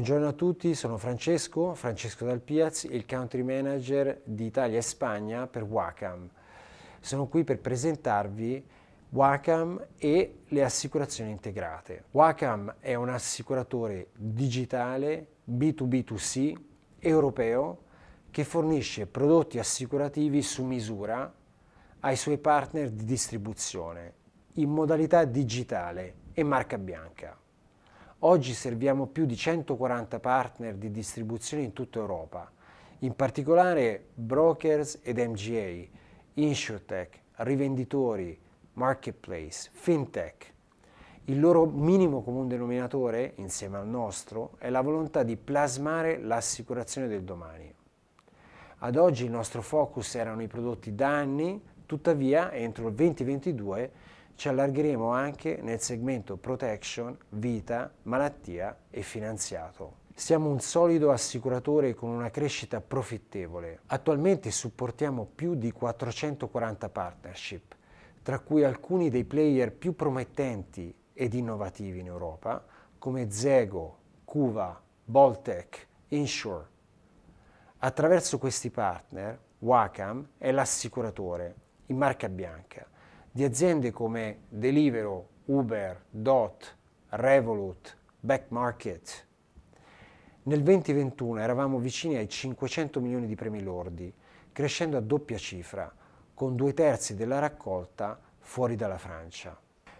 Buongiorno a tutti, sono Francesco, Francesco Dal Piaz, il Country Manager di Italia e Spagna per Wacam. Sono qui per presentarvi Wacam e le assicurazioni integrate. Wacam è un assicuratore digitale B2B2C europeo che fornisce prodotti assicurativi su misura ai suoi partner di distribuzione in modalità digitale e marca bianca. Oggi serviamo più di 140 partner di distribuzione in tutta Europa, in particolare brokers ed MGA, insurtech, rivenditori, marketplace, fintech. Il loro minimo comune denominatore, insieme al nostro, è la volontà di plasmare l'assicurazione del domani. Ad oggi il nostro focus erano i prodotti da anni, tuttavia entro il 2022 ci allargheremo anche nel segmento protection, vita, malattia e finanziato. Siamo un solido assicuratore con una crescita profittevole. Attualmente supportiamo più di 440 partnership, tra cui alcuni dei player più promettenti ed innovativi in Europa, come Zego, Cuva, Boltec, Insure. Attraverso questi partner, Wacam è l'assicuratore in marca bianca di aziende come Delivero, Uber, Dot, Revolut, Backmarket. Nel 2021 eravamo vicini ai 500 milioni di premi lordi, crescendo a doppia cifra, con due terzi della raccolta fuori dalla Francia.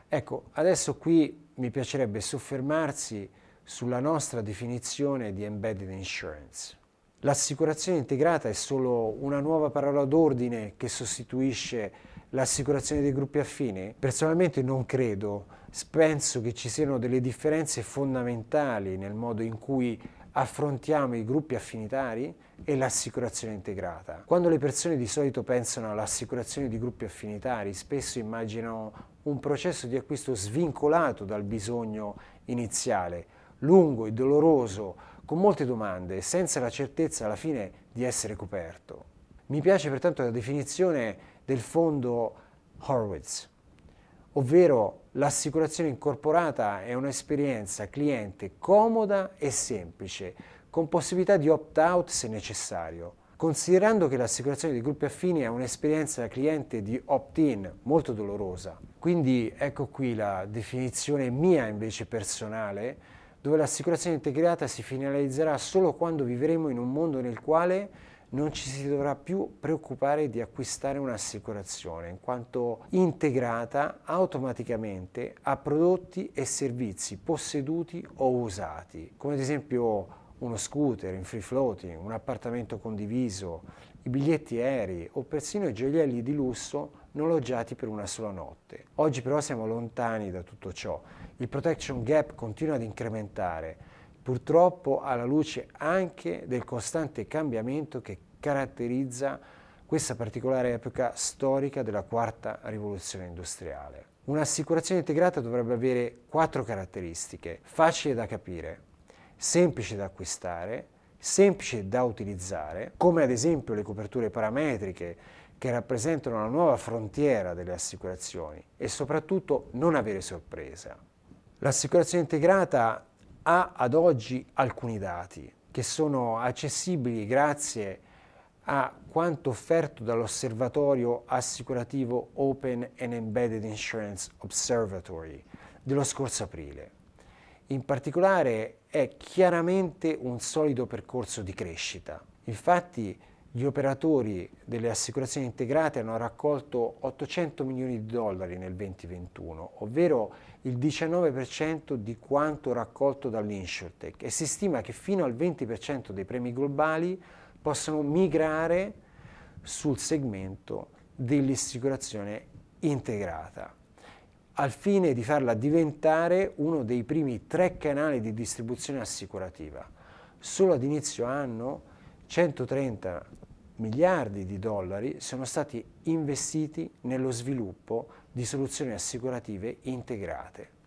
Ecco, adesso qui mi piacerebbe soffermarsi sulla nostra definizione di embedded insurance. L'assicurazione integrata è solo una nuova parola d'ordine che sostituisce l'assicurazione dei gruppi affini? Personalmente non credo, penso che ci siano delle differenze fondamentali nel modo in cui affrontiamo i gruppi affinitari e l'assicurazione integrata. Quando le persone di solito pensano all'assicurazione di gruppi affinitari, spesso immaginano un processo di acquisto svincolato dal bisogno iniziale, lungo e doloroso, con molte domande e senza la certezza alla fine di essere coperto. Mi piace pertanto la definizione del fondo Horwitz, ovvero l'assicurazione incorporata è un'esperienza cliente comoda e semplice, con possibilità di opt-out se necessario. Considerando che l'assicurazione dei gruppi affini è un'esperienza cliente di opt-in molto dolorosa, quindi ecco qui la definizione mia invece personale, dove l'assicurazione integrata si finalizzerà solo quando vivremo in un mondo nel quale non ci si dovrà più preoccupare di acquistare un'assicurazione, in quanto integrata automaticamente a prodotti e servizi posseduti o usati, come ad esempio uno scooter in free floating, un appartamento condiviso, i biglietti aerei o persino i gioielli di lusso non loggiati per una sola notte. Oggi però siamo lontani da tutto ciò. Il protection gap continua ad incrementare purtroppo alla luce anche del costante cambiamento che caratterizza questa particolare epoca storica della quarta rivoluzione industriale. Un'assicurazione integrata dovrebbe avere quattro caratteristiche, facile da capire, semplice da acquistare, semplice da utilizzare, come ad esempio le coperture parametriche che rappresentano la nuova frontiera delle assicurazioni e soprattutto non avere sorpresa. L'assicurazione integrata ha ad oggi alcuni dati che sono accessibili grazie a quanto offerto dall'osservatorio assicurativo Open and Embedded Insurance Observatory dello scorso aprile. In particolare è chiaramente un solido percorso di crescita. Infatti gli operatori delle assicurazioni integrate hanno raccolto 800 milioni di dollari nel 2021, ovvero il 19% di quanto raccolto dall'insurtech e si stima che fino al 20% dei premi globali possano migrare sul segmento dell'assicurazione integrata al fine di farla diventare uno dei primi tre canali di distribuzione assicurativa. Solo ad inizio anno 130 miliardi di dollari sono stati investiti nello sviluppo di soluzioni assicurative integrate.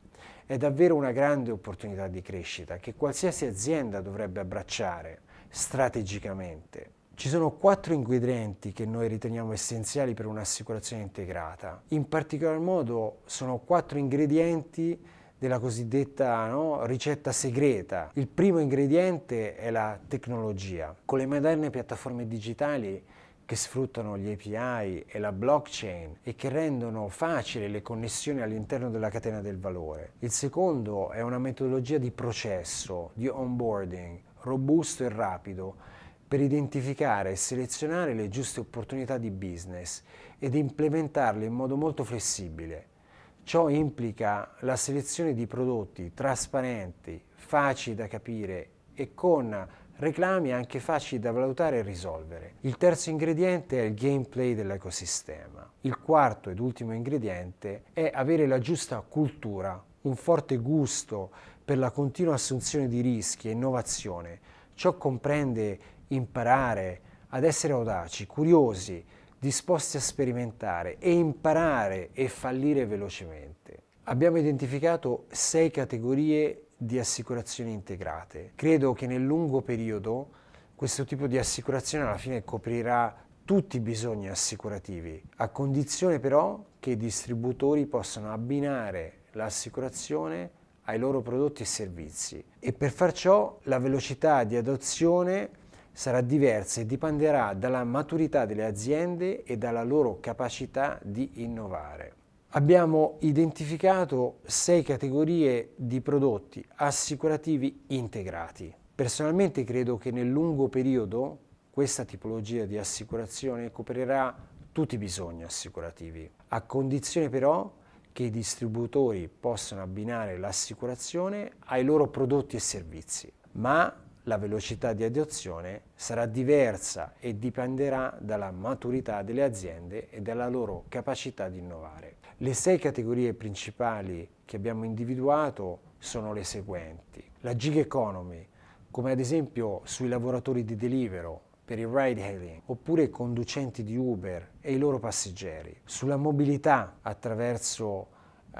È davvero una grande opportunità di crescita che qualsiasi azienda dovrebbe abbracciare strategicamente. Ci sono quattro ingredienti che noi riteniamo essenziali per un'assicurazione integrata. In particolar modo sono quattro ingredienti della cosiddetta no, ricetta segreta. Il primo ingrediente è la tecnologia. Con le moderne piattaforme digitali che sfruttano gli API e la blockchain e che rendono facile le connessioni all'interno della catena del valore. Il secondo è una metodologia di processo, di onboarding, robusto e rapido per identificare e selezionare le giuste opportunità di business ed implementarle in modo molto flessibile. Ciò implica la selezione di prodotti trasparenti, facili da capire e con reclami anche facili da valutare e risolvere. Il terzo ingrediente è il gameplay dell'ecosistema. Il quarto ed ultimo ingrediente è avere la giusta cultura, un forte gusto per la continua assunzione di rischi e innovazione. Ciò comprende imparare ad essere audaci, curiosi, disposti a sperimentare e imparare e fallire velocemente. Abbiamo identificato sei categorie di assicurazioni integrate. Credo che nel lungo periodo questo tipo di assicurazione alla fine coprirà tutti i bisogni assicurativi, a condizione però che i distributori possano abbinare l'assicurazione ai loro prodotti e servizi e per far ciò la velocità di adozione sarà diversa e dipenderà dalla maturità delle aziende e dalla loro capacità di innovare. Abbiamo identificato sei categorie di prodotti assicurativi integrati. Personalmente credo che nel lungo periodo questa tipologia di assicurazione coprirà tutti i bisogni assicurativi, a condizione però che i distributori possano abbinare l'assicurazione ai loro prodotti e servizi, ma la velocità di adozione sarà diversa e dipenderà dalla maturità delle aziende e dalla loro capacità di innovare. Le sei categorie principali che abbiamo individuato sono le seguenti. La gig economy, come ad esempio sui lavoratori di delivero, per il ride hailing, oppure i conducenti di Uber e i loro passeggeri. Sulla mobilità attraverso uh,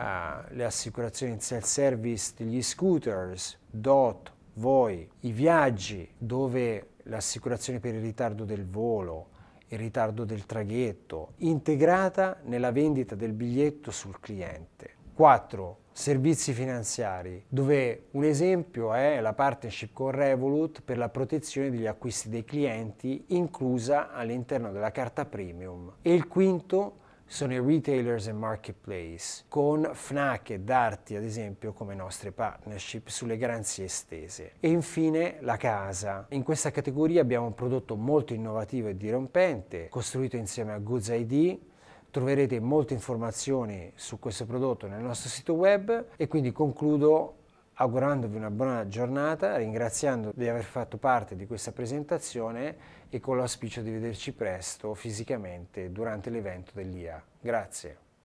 le assicurazioni in self-service degli scooters, DOT voi i viaggi dove l'assicurazione per il ritardo del volo, il ritardo del traghetto, integrata nella vendita del biglietto sul cliente. 4. Servizi finanziari, dove un esempio è la partnership con Revolut per la protezione degli acquisti dei clienti, inclusa all'interno della carta premium. E il quinto, sono i retailers e marketplace, con Fnac e Darty ad esempio come nostre partnership sulle garanzie estese. E infine la casa. In questa categoria abbiamo un prodotto molto innovativo e dirompente, costruito insieme a Goods ID, troverete molte informazioni su questo prodotto nel nostro sito web e quindi concludo augurandovi una buona giornata, ringraziando di aver fatto parte di questa presentazione e con l'auspicio di vederci presto fisicamente durante l'evento dell'IA. Grazie.